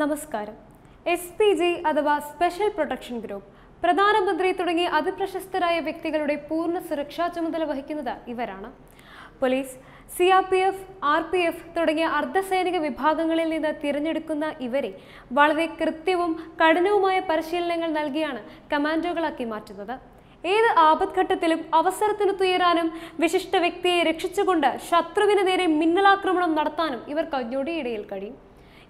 നമസ്കാരം S P G അഥവാ special protection group പ്രധാനമന്ത്രി തുടങ്ങി അതിപ്രശസ്തരായ വ്യക്തികളുടെ പൂർണ്ണ സുരക്ഷാ ചുമതല വഹിക്കുന്നത് ഇവരാണ് police C R P F R P F തുടങ്ങിയ അർദ്ധസൈനിക വിഭാഗങ്ങളിൽ നിന്ന് തിരഞ്ഞെടുക്കുന്ന ഇവരെ വളരെ കൃത്യവും കഠിനവുമായ പരിശീലനങ്ങൾ നൽകിയാണ് കമാൻഡോകളാക്കി മാറ്റുന്നത് ഏത് ആപത്ഘട്ടത്തിലും അവസരത്തിന് തുയരാനും വിശിഷ്ട വ്യക്തിയെ രക്ഷിച്ചുകൊണ്ട് ശത്രുവിന് നേരെ മിന്നലാക്രമണം നടത്താനും ഇവർ ഞൊടിയിടയിൽ കഴിയും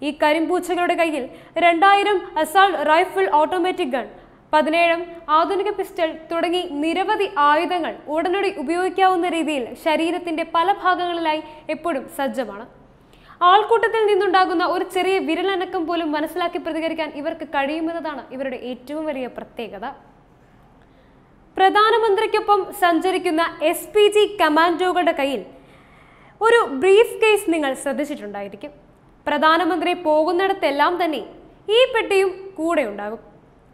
ഈ കരിമ്പൂച്ചകളുടെ കയ്യിൽ രണ്ടായിരം അസാൾട്ട് റൈഫിൾ ഓട്ടോമാറ്റിക് ഗൺ പതിനേഴും ആധുനിക പിസ്റ്റൾ തുടങ്ങി നിരവധി ആയുധങ്ങൾ ഉടനടി ഉപയോഗിക്കാവുന്ന രീതിയിൽ ശരീരത്തിന്റെ പല ഭാഗങ്ങളിലായി എപ്പോഴും സജ്ജമാണ് ആൾക്കൂട്ടത്തിൽ നിന്നുണ്ടാകുന്ന ഒരു ചെറിയ വിരലനക്കം പോലും മനസ്സിലാക്കി പ്രതികരിക്കാൻ ഇവർക്ക് കഴിയുമെന്നതാണ് ഇവരുടെ ഏറ്റവും വലിയ പ്രത്യേകത പ്രധാനമന്ത്രിക്കൊപ്പം സഞ്ചരിക്കുന്ന എസ് പി ജി കമാൻഡോകളുടെ കയ്യിൽ ഒരു ബ്രീഫ് കേസ് നിങ്ങൾ ശ്രദ്ധിച്ചിട്ടുണ്ടായിരിക്കും പ്രധാനമന്ത്രി പോകുന്നിടത്തെല്ലാം തന്നെ ഈ പെട്ടിയും കൂടെ ഉണ്ടാകും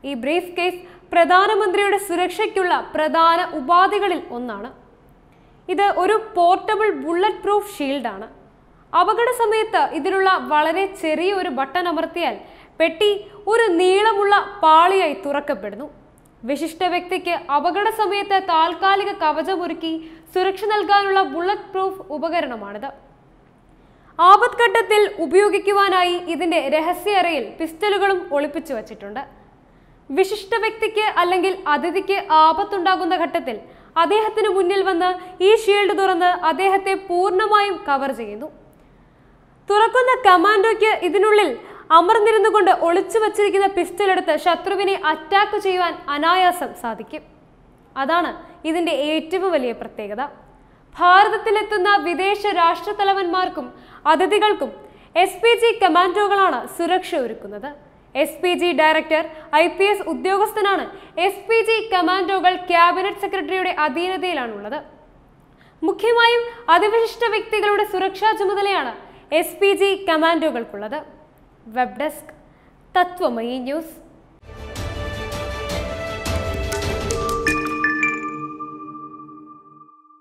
ഈ ബ്രീഫ് കേസ് പ്രധാനമന്ത്രിയുടെ സുരക്ഷയ്ക്കുള്ള പ്രധാന ഉപാധികളിൽ ഒന്നാണ് ഇത് ഒരു പോർട്ടബിൾ ബുള്ളറ്റ് പ്രൂഫ് ഷീൽഡാണ് അപകട സമയത്ത് ഇതിനുള്ള വളരെ ചെറിയ ഒരു ബട്ടൺ അമർത്തിയാൽ പെട്ടി ഒരു നീളമുള്ള പാളിയായി തുറക്കപ്പെടുന്നു വിശിഷ്ട വ്യക്തിക്ക് അപകട സമയത്ത് താൽക്കാലിക കവചമൊരുക്കി സുരക്ഷ നൽകാനുള്ള ബുള്ളറ്റ് പ്രൂഫ് ഉപകരണമാണിത് ആപത്ഘട്ടത്തിൽ ഉപയോഗിക്കുവാനായി ഇതിന്റെ രഹസ്യ അറയിൽ പിസ്റ്റലുകളും ഒളിപ്പിച്ചു വച്ചിട്ടുണ്ട് വിശിഷ്ട വ്യക്തിക്ക് അല്ലെങ്കിൽ അതിഥിക്ക് ആപത്തുണ്ടാകുന്ന ഘട്ടത്തിൽ അദ്ദേഹത്തിന് മുന്നിൽ വന്ന് ഈ ഷീൽഡ് തുറന്ന് അദ്ദേഹത്തെ പൂർണ്ണമായും കവർ ചെയ്യുന്നു തുറക്കുന്ന കമാൻഡോയ്ക്ക് ഇതിനുള്ളിൽ അമർന്നിരുന്നു കൊണ്ട് ഒളിച്ചു വച്ചിരിക്കുന്ന പിസ്റ്റലെടുത്ത് ശത്രുവിനെ അറ്റാക്ക് ചെയ്യുവാൻ അനായാസം സാധിക്കും അതാണ് ഇതിന്റെ ഏറ്റവും വലിയ പ്രത്യേകത ഭാരതത്തിലെത്തുന്ന വിദേശ രാഷ്ട്ര തലവന്മാർക്കും അതിഥികൾക്കും എസ് പി ജി കമാൻഡോകളാണ് സുരക്ഷ ഒരുക്കുന്നത് S P G director I P S ഉദ്യോഗസ്ഥനാണ് എസ് പി ജി കമാൻഡോകൾ ക്യാബിനറ്റ് സെക്രട്ടറിയുടെ അധീനതയിലാണുള്ളത് മുഖ്യമായും അതിവിശിഷ്ട വ്യക്തികളുടെ സുരക്ഷാ ചുമതലയാണ് എസ് പി ജി കമാൻഡോകൾക്കുള്ളത് വെബ് ഡെസ്ക് തത്വമയി ന്യൂസ്